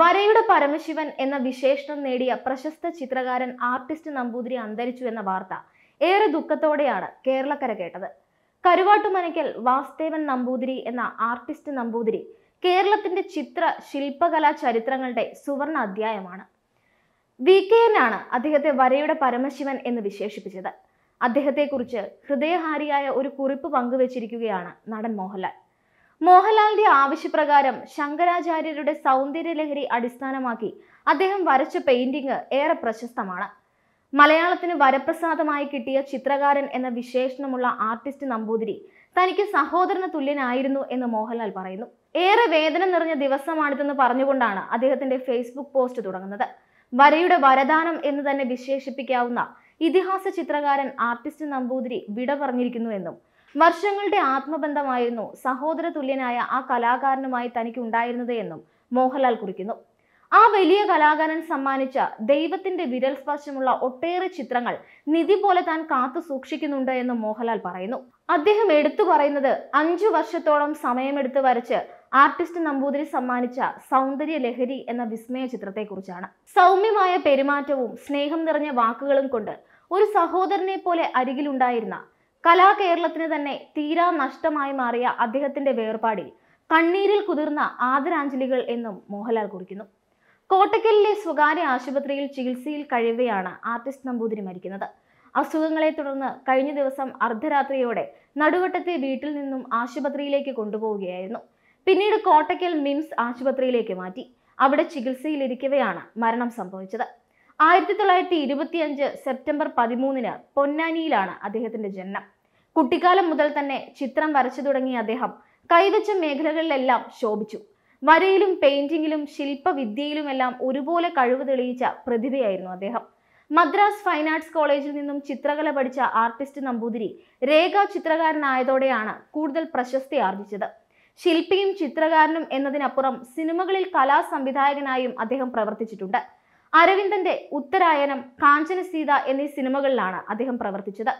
വരയുടെ പരമശിവൻ എന്ന വിശേഷണം നേടിയ പ്രശസ്ത ചിത്രകാരൻ ആർട്ടിസ്റ്റ് നമ്പൂതിരി അന്തരിച്ചു എന്ന വാർത്ത ഏറെ ദുഃഖത്തോടെയാണ് കേരളക്കര കേട്ടത് കരുവാട്ടുമനയ്ക്കൽ വാസ്തേവൻ നമ്പൂതിരി എന്ന ആർട്ടിസ്റ്റ് നമ്പൂതിരി കേരളത്തിന്റെ ചിത്ര ശില്പകലാ ചരിത്രങ്ങളുടെ സുവർണ അധ്യായമാണ് വി കെ ആണ് അദ്ദേഹത്തെ വരയുടെ പരമശിവൻ എന്ന് വിശേഷിപ്പിച്ചത് അദ്ദേഹത്തെക്കുറിച്ച് ഹൃദയഹാരിയായ ഒരു കുറിപ്പ് പങ്കുവച്ചിരിക്കുകയാണ് നടൻ മോഹൻലാൽ മോഹൻലാലിന്റെ ആവശ്യപ്രകാരം ശങ്കരാചാര്യരുടെ സൗന്ദര്യലഹരി അടിസ്ഥാനമാക്കി അദ്ദേഹം വരച്ച പെയിന്റിംഗ് ഏറെ പ്രശസ്തമാണ് മലയാളത്തിന് വരപ്രസാദമായി കിട്ടിയ ചിത്രകാരൻ എന്ന വിശേഷണമുള്ള ആർട്ടിസ്റ്റ് നമ്പൂതിരി തനിക്ക് സഹോദരന് തുല്യനായിരുന്നു എന്ന് മോഹൻലാൽ പറയുന്നു ഏറെ വേദന നിറഞ്ഞ ദിവസമാണിതെന്ന് പറഞ്ഞുകൊണ്ടാണ് അദ്ദേഹത്തിന്റെ ഫേസ്ബുക്ക് പോസ്റ്റ് തുടങ്ങുന്നത് വരയുടെ വരദാനം എന്ന് തന്നെ വിശേഷിപ്പിക്കാവുന്ന ഇതിഹാസ ചിത്രകാരൻ ആർട്ടിസ്റ്റ് നമ്പൂതിരി വിട പറഞ്ഞിരിക്കുന്നു എന്നും വർഷങ്ങളുടെ ആത്മബന്ധമായിരുന്നു സഹോദര തുല്യനായ ആ കലാകാരനുമായി തനിക്ക് ഉണ്ടായിരുന്നത് എന്നും മോഹൻലാൽ കുറിക്കുന്നു ആ വലിയ കലാകാരൻ സമ്മാനിച്ച ദൈവത്തിന്റെ വിരൽ സ്പർശമുള്ള ഒട്ടേറെ ചിത്രങ്ങൾ നിധി പോലെ താൻ കാത്തു സൂക്ഷിക്കുന്നുണ്ട് എന്നും മോഹൻലാൽ പറയുന്നു അദ്ദേഹം എടുത്തു പറയുന്നത് അഞ്ചു വർഷത്തോളം സമയമെടുത്ത് വരച്ച് ആർട്ടിസ്റ്റ് നമ്പൂതിരി സമ്മാനിച്ച സൗന്ദര്യ ലഹരി എന്ന വിസ്മയ ചിത്രത്തെക്കുറിച്ചാണ് സൗമ്യമായ പെരുമാറ്റവും സ്നേഹം നിറഞ്ഞ വാക്കുകളും കൊണ്ട് ഒരു സഹോദരനെ പോലെ അരികിലുണ്ടായിരുന്ന കലാകേരളത്തിന് തന്നെ തീരാ നഷ്ടമായി മാറിയ അദ്ദേഹത്തിന്റെ വേർപാടിൽ കണ്ണീരിൽ കുതിർന്ന ആദരാഞ്ജലികൾ എന്നും മോഹൻലാൽ കുറിക്കുന്നു കോട്ടക്കലിലെ സ്വകാര്യ ആശുപത്രിയിൽ ചികിത്സയിൽ കഴിയുകയാണ് ആർട്ടിസ്റ്റ് നമ്പൂതിരി മരിക്കുന്നത് അസുഖങ്ങളെ തുടർന്ന് കഴിഞ്ഞ ദിവസം അർദ്ധരാത്രിയോടെ നടുവട്ടത്തെ വീട്ടിൽ നിന്നും ആശുപത്രിയിലേക്ക് കൊണ്ടുപോവുകയായിരുന്നു പിന്നീട് കോട്ടക്കൽ മിംസ് ആശുപത്രിയിലേക്ക് മാറ്റി അവിടെ ചികിത്സയിലിരിക്കവെയാണ് മരണം സംഭവിച്ചത് ആയിരത്തി തൊള്ളായിരത്തി അഞ്ച് സെപ്റ്റംബർ പതിമൂന്നിന് പൊന്നാനിയിലാണ് അദ്ദേഹത്തിന്റെ ജനനം കുട്ടിക്കാലം മുതൽ തന്നെ ചിത്രം വരച്ചു തുടങ്ങിയ അദ്ദേഹം കൈവച്ച മേഖലകളിലെല്ലാം ശോഭിച്ചു വരയിലും പെയിന്റിങ്ങിലും ശില്പവിദ്യയിലുമെല്ലാം ഒരുപോലെ കഴിവ് തെളിയിച്ച പ്രതിഭയായിരുന്നു അദ്ദേഹം മദ്രാസ് ഫൈൻ ആർട്സ് കോളേജിൽ നിന്നും ചിത്രകല പഠിച്ച ആർട്ടിസ്റ്റ് നമ്പൂതിരി രേഖ ചിത്രകാരനായതോടെയാണ് കൂടുതൽ പ്രശസ്തി ആർജിച്ചത് ശില്പിയും ചിത്രകാരനും എന്നതിനപ്പുറം സിനിമകളിൽ കലാ സംവിധായകനായും അദ്ദേഹം പ്രവർത്തിച്ചിട്ടുണ്ട് അരവിന്ദന്റെ ഉത്തരായനം കാഞ്ചന സീത എന്നീ സിനിമകളിലാണ് അദ്ദേഹം പ്രവർത്തിച്ചത്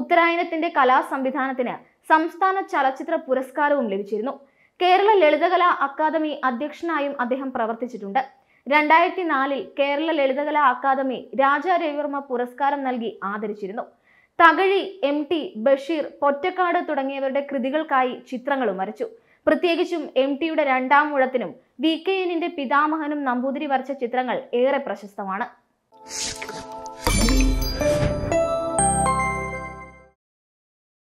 ഉത്തരായനത്തിന്റെ കലാ സംവിധാനത്തിന് സംസ്ഥാന ചലച്ചിത്ര പുരസ്കാരവും ലഭിച്ചിരുന്നു കേരള ലളിതകലാ അക്കാദമി അധ്യക്ഷനായും അദ്ദേഹം പ്രവർത്തിച്ചിട്ടുണ്ട് രണ്ടായിരത്തി നാലിൽ കേരള ലളിതകലാ അക്കാദമി രാജാ രവിവർമ്മ പുരസ്കാരം നൽകി ആദരിച്ചിരുന്നു തകഴി എം ടി ബഷീർ പൊറ്റക്കാട് തുടങ്ങിയവരുടെ കൃതികൾക്കായി ചിത്രങ്ങളും വരച്ചു പ്രത്യേകിച്ചും എം ടിയുടെ രണ്ടാം മുഴത്തിനും വി കെ എന്നിന്റെ പിതാമഹനും നമ്പൂതിരി വരച്ച ചിത്രങ്ങൾ ഏറെ പ്രശസ്തമാണ്